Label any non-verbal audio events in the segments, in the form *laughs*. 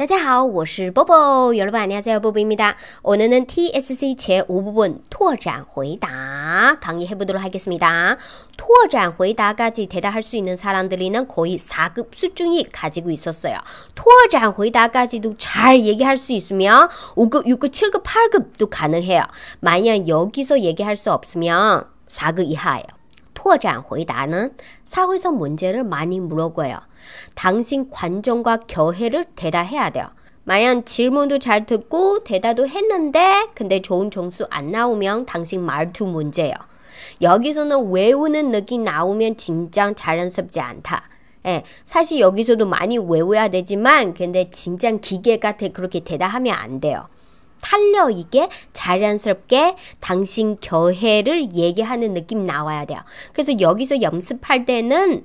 大家好，我是 b o b o 여러분안녕하세 Bobo입니다 오늘은 TSC 제 5부분 토장 回答 강의해 보도록 하겠습니다. 토장 回答까지 대답할 수 있는 사람들이는 거의 4급 수준이 가지고 있었어요. 토장 回答까지도 잘 얘기할 수 있으며 5급, 6급, 7급, 8급도 가능해요. 만약 여기서 얘기할 수 없으면 4급 이하예요. 토장 回答는 사회에 문제를 많이 물어봐요. 당신 관정과 결해를 대다해야 돼요. 만약 질문도 잘 듣고 대답도 했는데 근데 좋은 점수 안 나오면 당신 말투 문제예요. 여기서는 외우는 느낌 나오면 진짜 자연스럽지 않다. 예, 사실 여기서도 많이 외워야 되지만 근데 진짜 기계 같아 그렇게 대답하면 안 돼요. 탈려 이게 자연스럽게 당신 교회를 얘기하는 느낌 나와야 돼요. 그래서 여기서 연습할 때는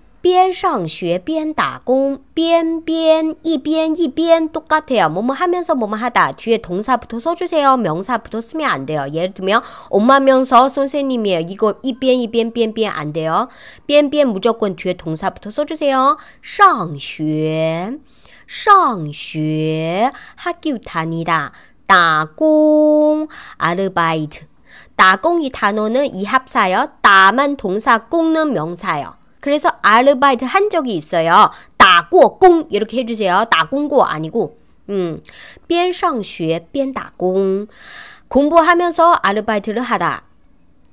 边上学边打工边边이변 이변 똑같아요. 뭐뭐 하면서 뭐뭐 하다 뒤에 동사부터 써주세요. 명사부터 쓰면 안 돼요. 예를 들면 엄마면서 선생님이에요. 이거 이변 이변 변변 안 돼요. 변변 무조건 뒤에 동사부터 써주세요. 上学上学 학교 다니다 打工 아르바이트 打工이 단어는 이합사요. 打만 동사, 工는 명사요. 그래서 아르바이트 한 적이 있어요. 打过工 이렇게 해주세요. 打工过 아니고 음, 边上学边打工 공부하면서 아르바이트를 하다.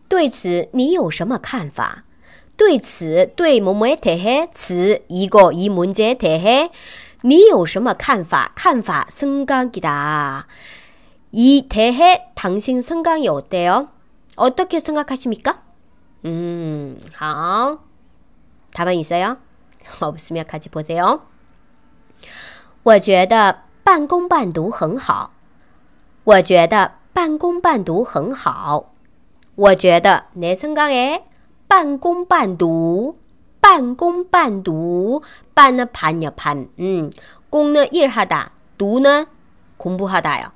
对此你有什么看法? 对此对뭐뭐에 대해 此 이거 이 문제에 대해 你有什么看法?看法 생각이다. 이 대해 당신 생각이 어때요? 어떻게 생각하십니까? 음, 好。 답안 있어요? *laughs* 없으면 같이 보세요. 我觉得半工半读很好.我觉得半工半读很好.我觉得내 생각에 반공반두 반공반두 반은 반요 반. 음. 공은 일하다. 두는 공부하다요.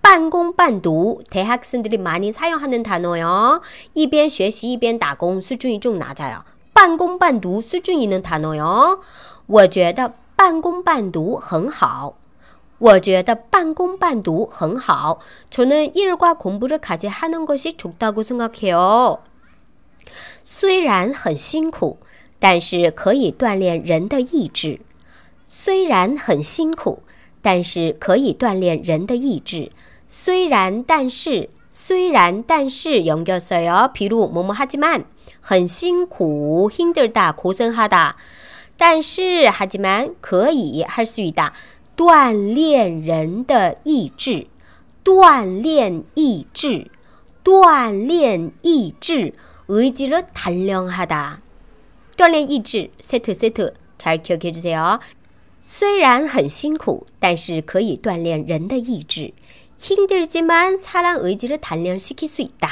반공반두 대학생들이 많이 사용하는 단어요. 一边学习一边打工수준이 좀 낮아요. 半工半读，苏州你能听懂哟？我觉得半工半读很好。我觉得半工半读很好。从那一日瓜恐怖的卡起，还能个些重到过身个去虽然很辛苦，但是可以锻炼人的意志。虽然很辛苦，但是可以锻炼人的意志。虽然，但是。虽然但是 연결어요. 비록 뭐뭐 하지만 很辛苦 힘들다 고생하다. 但是 하지만 可以할수 있다. 锻炼人的意志,锻炼意志,锻炼意志, 의지를 단련하다. 锻炼意志, 세트 세트 잘 기억해 주세요. 虽然很辛苦，但是可以锻炼人的意志。 힘들지만 사랑 의지를 단련시킬 수 있다.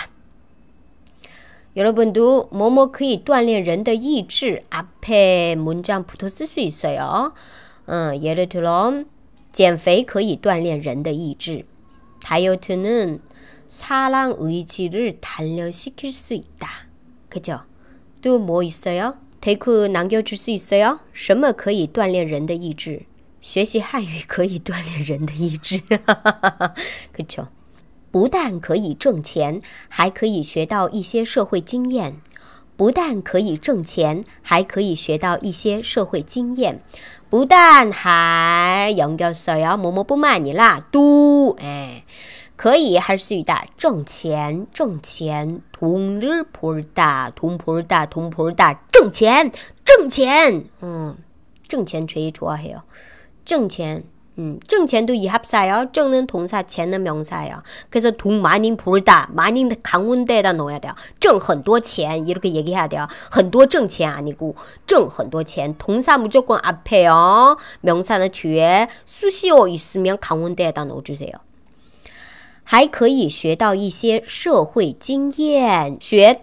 여러분도 뭐뭐 그이 또련 런더 이즈 앞에 문장 붙어 쓸수 있어요. 어, 예를 들어 减肥可以锻炼人的意志. 다이어트는 사랑 의지를 단련시킬 수 있다. 그죠? 또 뭐 있어요? 데크 남겨줄 수 있어요? 什么可以锻炼人的意志?学习汉语可以锻炼人的意志，*laughs* 可巧，不但可以挣钱，还可以学到一些社会经验。不但可以挣钱，还可以学到一些社会经验。不但还杨哥小杨某某不卖你啦，嘟，哎，可以还是的挣钱挣钱铜日普大铜普大铜普大挣钱挣钱嗯，挣钱吹出啊还有。挣钱，嗯，挣钱都意合噻呀。挣能通啥，钱能明啥呀？그래서돈많이벌다많이강원대다놓여돼挣很多钱，이렇게얘기하대요很多挣钱啊，尼姑，挣很多钱，通啥木就讲阿配哦，明啥能学，熟悉哦意思，明扛稳대다놓주세 요。 还可以学到一些社会经验，学。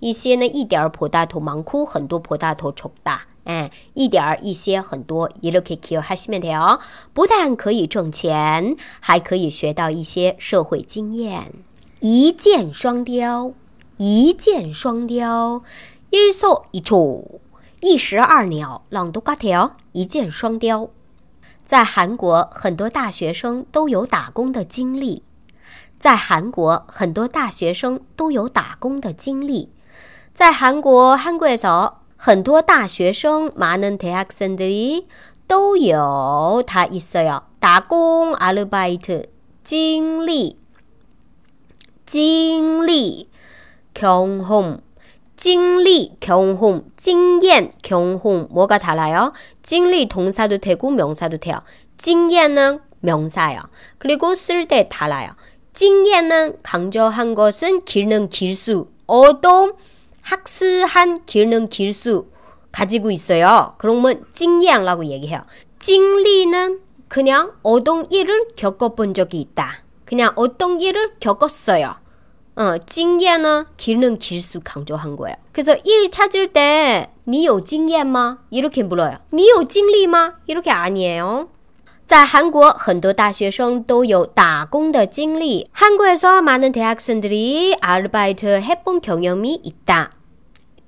一些呢，一点儿破大头忙哭，很多破大头重大，哎，一点儿一些很多，一路可以吃哈鲜面条，不但可以挣钱，还可以学到一些社会经验，一箭双雕，一箭双雕，一日一处，一石二鸟，朗读挂条，一箭双雕。在韩国，很多大学生都有打工的经历，在韩国，很多大学生都有打工的经历。 在韩国韩国에서很多大学生 많은 대학생들이 都有다 있어요.打工 아르바이트 经历经历 경험 经历 경험 经验 경험 뭐가 달라요? 经历 동사도 되고 명사도 돼요. 经验은 명사요. 그리고 쓸 때 달라요. 经验은 강조한 것은 길는 길수 어둠 학스한 길는 길수 가지고 있어요. 그러면 찡량라고 얘기해요. 찡리는 그냥 어떤 일을 겪어본 적이 있다. 그냥 어떤 일을 겪었어요. 어, 찡기는 길는 길수 강조한 거예요. 그래서 일 찾을 때, 니요 찡기야 이렇게 물어요. 니요 찡리吗? 이렇게 아니에요. 在韩国很多大学生都有打工的经历。한국에서 많은 대학생들이 아르바이트 해본 경험이 있다.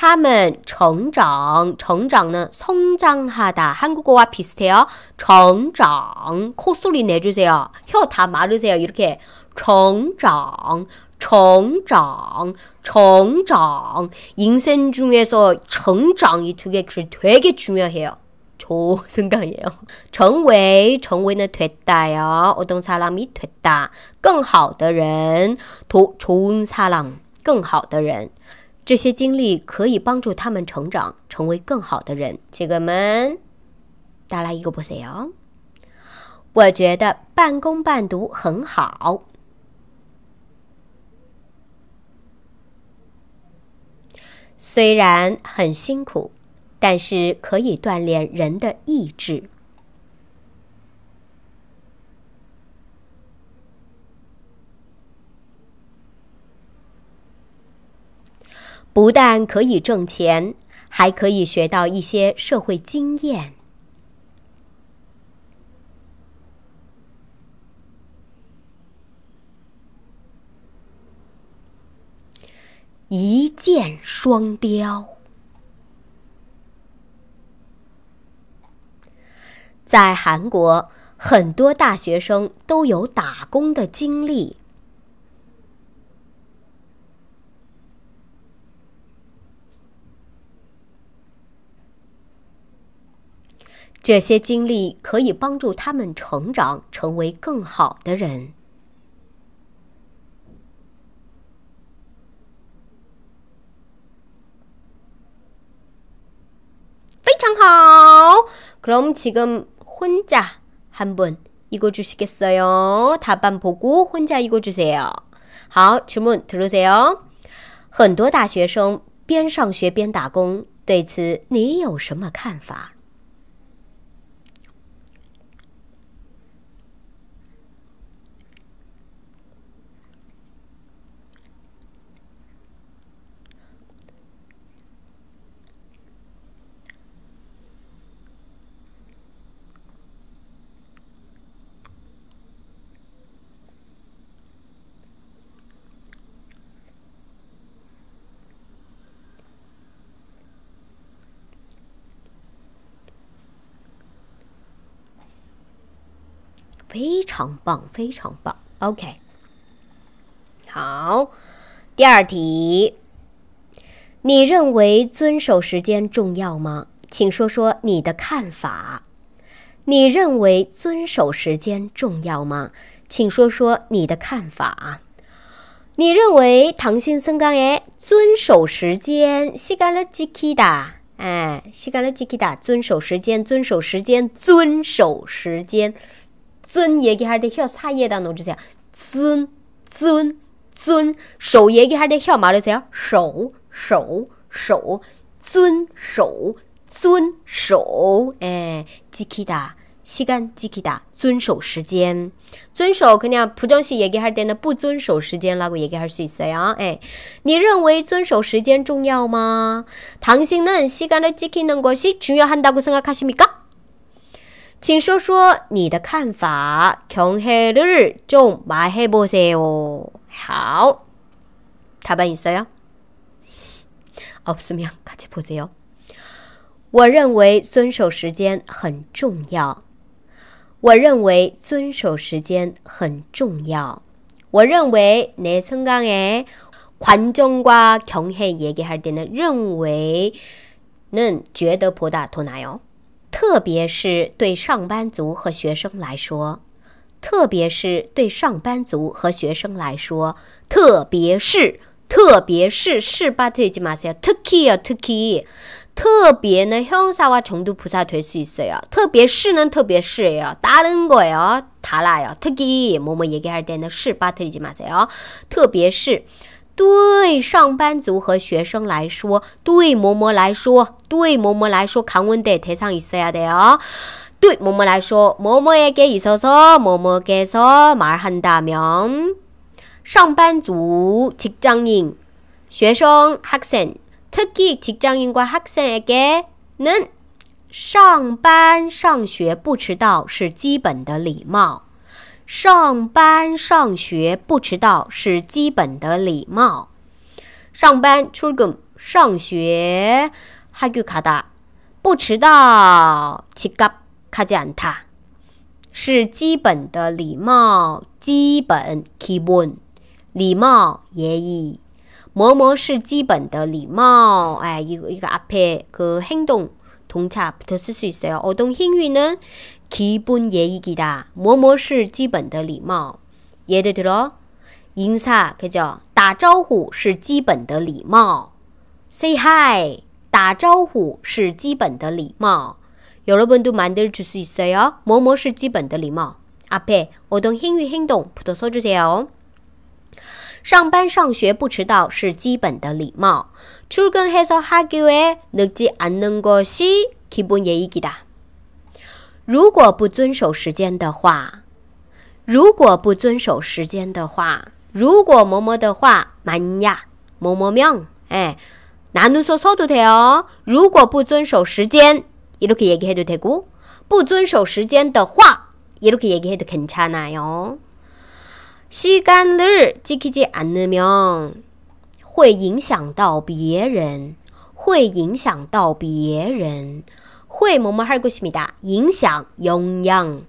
他们成长成长呢 성장하다. 한국어와 비슷해요. 정장, 콧소리 내주세요. 혀 다 마르세요. 이렇게 정장, 정장, 정장. 인생 중에서 정장이 두개 되게 중요해요. 좋생각이에요. 정웨이, 정웨 됐다요. 어떤 사람이 됐다. 更好的人,더 좋은 사람, 更好的人.这些经历可以帮助他们成长，成为更好的人。这个门，再来一个不说。我觉得半工半读很好，虽然很辛苦，但是可以锻炼人的意志。不但可以挣钱，还可以学到一些社会经验，一箭双雕。在韩国，很多大学生都有打工的经历。这些经历可以帮助他们成长，成为更好的人。非常好。그럼우리헌자한번이거주시겠어요답안보고헌자이거주세요아질문들으세요很多大学生边上学边打工，对此你有什么看法？非常棒，非常棒。OK，好，第二题，你认为遵守时间重要吗？请说说你的看法。你认为遵守时间重要吗？请说说你的看法。你认为唐先生讲诶，遵守时间，西嘎拉吉基哒，哎，西嘎拉吉基哒，遵守时间，遵守时间，遵守时间。쯔 얘기할 때 혀 사이에다 놓으세요. 쯔, 쯔, 쯔. 手 얘기할 때혀 말으세요. 手,手,手.遵守,遵守.에 예, 지키다. 시간 지키다. 遵守 시간. 遵守 그냥 부정시 얘기할 때는 不遵守 시간라고 얘기할 수 있어요. 예. 你认为遵守 시간 중요吗? 당신은 시간을 지키는 것이 중요하다고 생각하십니까? 请说说你的看法。穷黑日就买黑波子哦。好，他把意思呀？哦，怎么样？看起波子我认为遵守时间很重要。我认为遵守时间很重要。我认为你曾讲诶，困中国穷黑一个还是点认为恁觉得不大妥奈哟？特别是对上班族和学生来说，特别是对上班族和学生来说，特别是，特别是是巴特里吉马赛特 key 哦，特 key。特别呢，匈萨哇成都菩萨腿是谁塞呀，特别是呢，特别是呀，大人过呀，塔拉呀，特 key。某某一个还是点的是巴特里吉马赛哦，特别是。对上班族和学生来说，对嬷嬷来说，对嬷嬷来说，看文得提倡一下的啊！对嬷嬷来说，嬷嬷也给一说说，嬷嬷给说马尔汉大名。上班族、职场人、学生、학 생， 특히직장인과학생에 게， 能上班上学不迟到是基本的礼貌。上班上学不迟到是基本的礼貌。上班 c h g 上学 h a 卡 u 不迟到 c h i g a 是基本的礼貌。基本基本礼貌也已。么么是基本的礼貌。哎，一个一个阿片个行动。 동차 앞부터 쓸 수 있어요. 어동행위는 기본 예의이다. 뭐뭐是 基本的礼貌. 예를 들어 인사 그죠? 打招呼是基本的礼貌. Say hi. 打招呼是基本的礼貌. 여러분도 만들줄수 있어요. 뭐뭐是基本的礼貌. 앞에 어동 행위 행동 붙어 써주세요. 上班上学不迟到是基本的礼貌。출근해서하교에늦지안늙고시기본예의기 다。 如果不遵守时间的话，如果不遵守时间的话，如果某某的话，만약某某 명， 哎，哪能说错都对哦。如果不遵守时间，이렇게얘기해도되 고， 不遵守时间的话，이렇게얘기해도괜찮아 요。 시간을 지키지 않으면 会影响到别人,会影响到别人.会 뭐뭐 할 것입니다. 影响, 영향.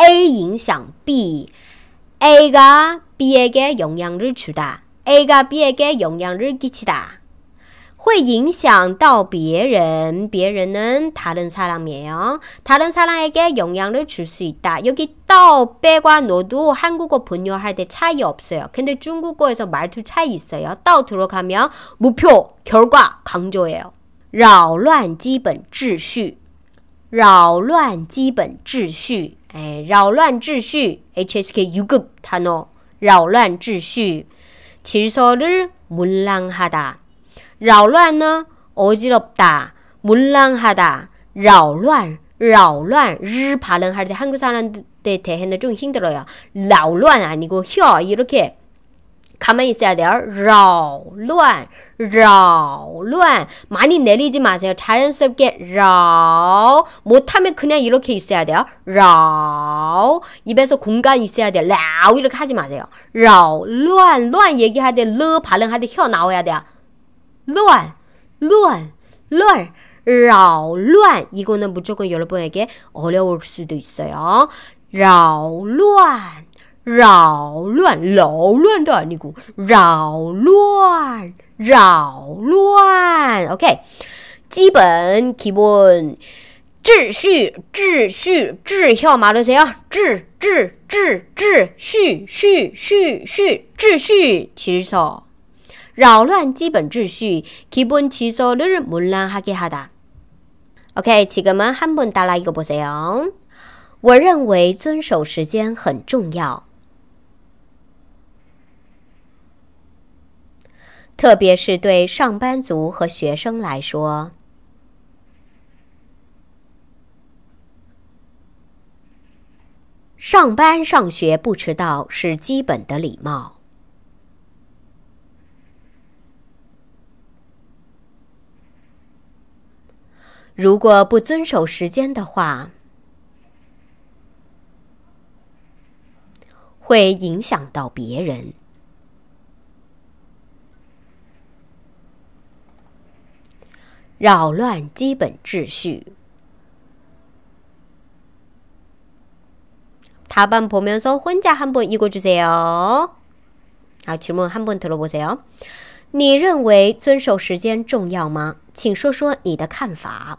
A 影响 B. A가 B에게 영향을 주다. A가 B에게 영향을 끼치다. 会影响到别人.别人은 다른 사람이에요. 다른 사람에게 영향을 줄 수 있다. 여기 따 빼과 너도 한국어 번역할 때 차이 없어요. 근데 중국어에서 말투 차이 있어요. 따 들어가면 목표, 결과 강조예요. 扰乱基本秩序扰乱基本秩序 에, 예, 扰乱秩序 HSK 6급 단어 扰乱秩序 질서를 몰랑하다 扰乱呢? 어지럽다, 문랑하다扰乱,扰乱,日 발음할 때 한국 사람들에 대해는 좀 힘들어요. 扰乱 아니고 혀 이렇게 가만히 있어야 돼요. 扰乱,扰乱. 많이 내리지 마세요. 자연스럽게 扰. 못하면 그냥 이렇게 있어야 돼요. 扰. 입에서 공간 있어야 돼요. 扰 이렇게 하지 마세요. 扰乱,乱얘기하되르발음하되혀 나와야 돼요. 乱,乱,乱.扰乱 이거는 무조건 여러분에게 어려울 수도 있어요. 扰乱,扰乱, 扰乱도 아니고 扰乱,扰乱. 오케이. 기본 기본 秩序,秩序,秩序 말하세요. 秩,秩,秩,序,序,序,序,秩序, 질서. 扰乱基本秩序，基本起诉를문란하게하 다。 OK， 지금은한번따라이거보세 요。 我认为遵守时间很重要，特别是对上班族和学生来说，上班上学不迟到是基本的礼貌。如果不遵守时间的话，会影响到别人，扰乱基本秩序。답안보면서혼자한번읽어주세요아질문한번들어보세요你认为遵守时间重要吗？请说说你的看法。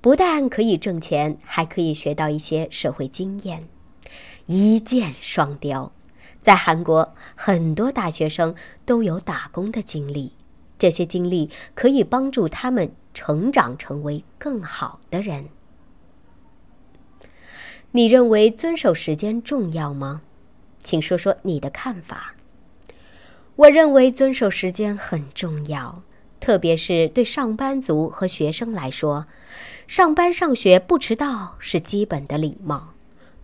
不但可以挣钱，还可以学到一些社会经验，一箭双雕。在韩国，很多大学生都有打工的经历，这些经历可以帮助他们成长，成为更好的人。你认为遵守时间重要吗？请说说你的看法。我认为遵守时间很重要。特别是对上班族和学生来说，上班上学不迟到是基本的礼貌。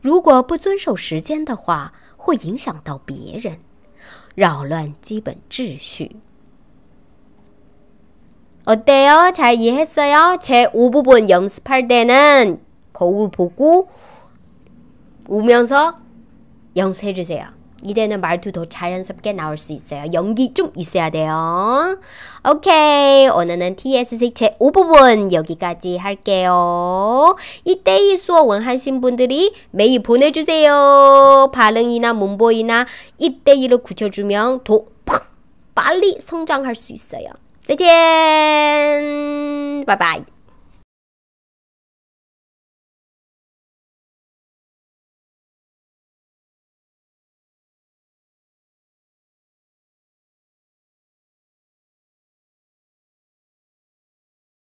如果不遵守时间的话，会影响到别人，扰乱基本秩序。잘이해했어요제부분연습할때는거울보고면서연습해주세요 이때는 말도 투 자연스럽게 나올 수 있어요. 연기 좀 있어야 돼요. 오케이. 오늘은 TSC 제 5부분 여기까지 할게요. 이때의 수어 원하신 분들이 메일 보내주세요. 발음이나 문보이나 이때이를 굳혀주면 더 팍! 빨리 성장할 수 있어요. 再见，拜拜。